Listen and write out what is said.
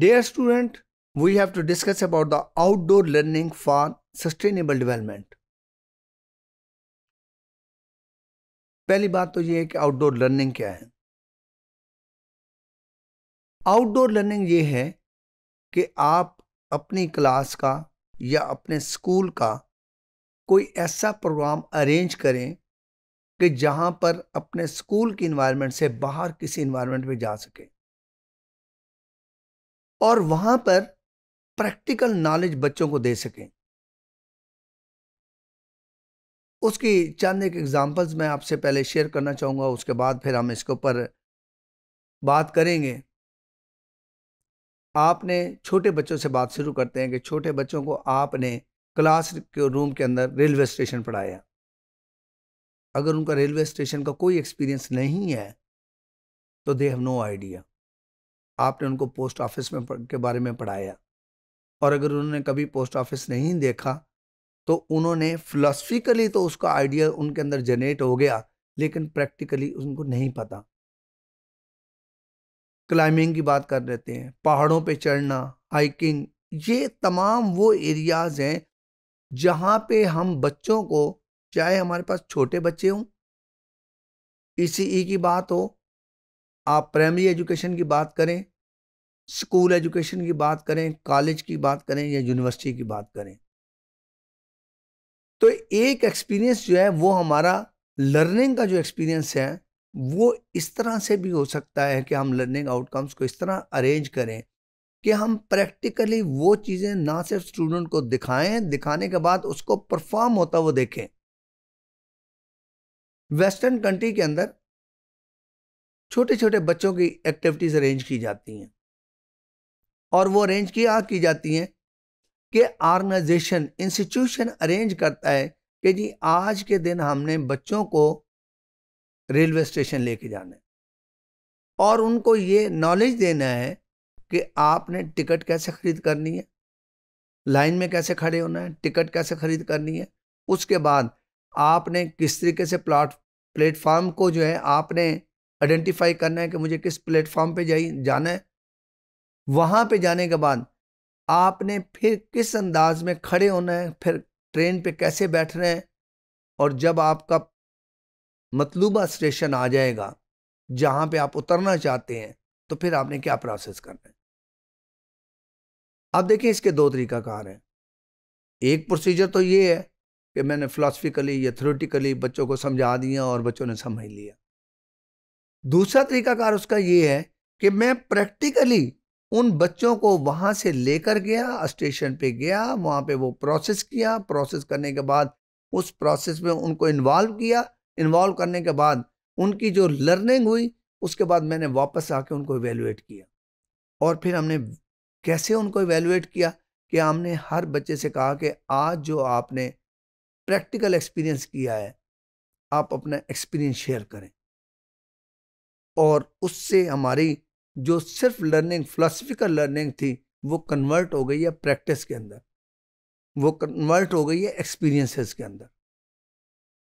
Dear student, we have to discuss about the outdoor learning for sustainable development. पहली बात तो ये है कि आउटडोर लर्निंग क्या है आउटडोर लर्निंग ये है कि आप अपनी क्लास का या अपने स्कूल का कोई ऐसा प्रोग्राम अरेंज करें कि जहाँ पर अपने स्कूल की इन्वायरमेंट से बाहर किसी इन्वायरमेंट में जा सके और वहाँ पर प्रैक्टिकल नॉलेज बच्चों को दे सकें उसकी चंद एक एग्जांपल्स मैं आपसे पहले शेयर करना चाहूँगा उसके बाद फिर हम इसके ऊपर बात करेंगे आपने छोटे बच्चों से बात शुरू करते हैं कि छोटे बच्चों को आपने क्लास के रूम के अंदर रेलवे स्टेशन पढ़ाया अगर उनका रेलवे स्टेशन का कोई एक्सपीरियंस नहीं है तो दे हैव नो आइडिया आपने उनको पोस्ट ऑफिस में के बारे में पढ़ाया और अगर उन्होंने कभी पोस्ट ऑफिस नहीं देखा तो उन्होंने फिलोसफिकली तो उसका आइडिया उनके अंदर जनरेट हो गया लेकिन प्रैक्टिकली उनको नहीं पता क्लाइंबिंग की बात कर लेते हैं पहाड़ों पे चढ़ना हाइकिंग ये तमाम वो एरियाज हैं जहाँ पे हम बच्चों को चाहे हमारे पास छोटे बच्चे हों इसी की बात हो आप प्राइमरी एजुकेशन की बात करें स्कूल एजुकेशन की बात करें कॉलेज की बात करें या यूनिवर्सिटी की बात करें तो एक एक्सपीरियंस जो है वो हमारा लर्निंग का जो एक्सपीरियंस है वो इस तरह से भी हो सकता है कि हम लर्निंग आउटकम्स को इस तरह अरेंज करें कि हम प्रैक्टिकली वो चीज़ें ना सिर्फ स्टूडेंट को दिखाएं दिखाने के बाद उसको परफॉर्म होता वो देखें वेस्टर्न कंट्री के अंदर छोटे छोटे बच्चों की एक्टिविटीज़ अरेंज की जाती हैं और वो अरेंज क्या की जाती हैं कि आर्गेनाइजेशन इंस्टीट्यूशन अरेंज करता है कि जी आज के दिन हमने बच्चों को रेलवे स्टेशन लेके जाना है और उनको ये नॉलेज देना है कि आपने टिकट कैसे ख़रीद करनी है लाइन में कैसे खड़े होना है टिकट कैसे ख़रीद करनी है उसके बाद आपने किस तरीके से प्लाट प्लेटफार्म को जो है आपने आइडेंटिफाई करना है कि मुझे किस प्लेटफॉर्म पे जाई जाना है वहाँ पे जाने के बाद आपने फिर किस अंदाज में खड़े होना है फिर ट्रेन पे कैसे बैठना है और जब आपका मतलूबा स्टेशन आ जाएगा जहाँ पे आप उतरना चाहते हैं तो फिर आपने क्या प्रोसेस करना है आप देखिए इसके दो तरीकाकार हैं एक प्रोसीजर तो ये है कि मैंने फ़िलासफिकली या थ्रोटिकली बच्चों को समझा दिया और बच्चों ने समझ लिया दूसरा तरीकाकार उसका ये है कि मैं प्रैक्टिकली उन बच्चों को वहाँ से लेकर गया स्टेशन पे गया वहाँ पे वो प्रोसेस किया प्रोसेस करने के बाद उस प्रोसेस में उनको इन्वॉल्व किया इन्वॉल्व करने के बाद उनकी जो लर्निंग हुई उसके बाद मैंने वापस आके उनको इवेलुएट किया और फिर हमने कैसे उनको इवेलुएट किया कि हमने हर बच्चे से कहा कि आज जो आपने प्रैक्टिकल एक्सपीरियंस किया है आप अपना एक्सपीरियंस शेयर करें और उससे हमारी जो सिर्फ लर्निंग फिलोसफिकल लर्निंग थी वो कन्वर्ट हो गई है प्रैक्टिस के अंदर वो कन्वर्ट हो गई है एक्सपीरियंसेस के अंदर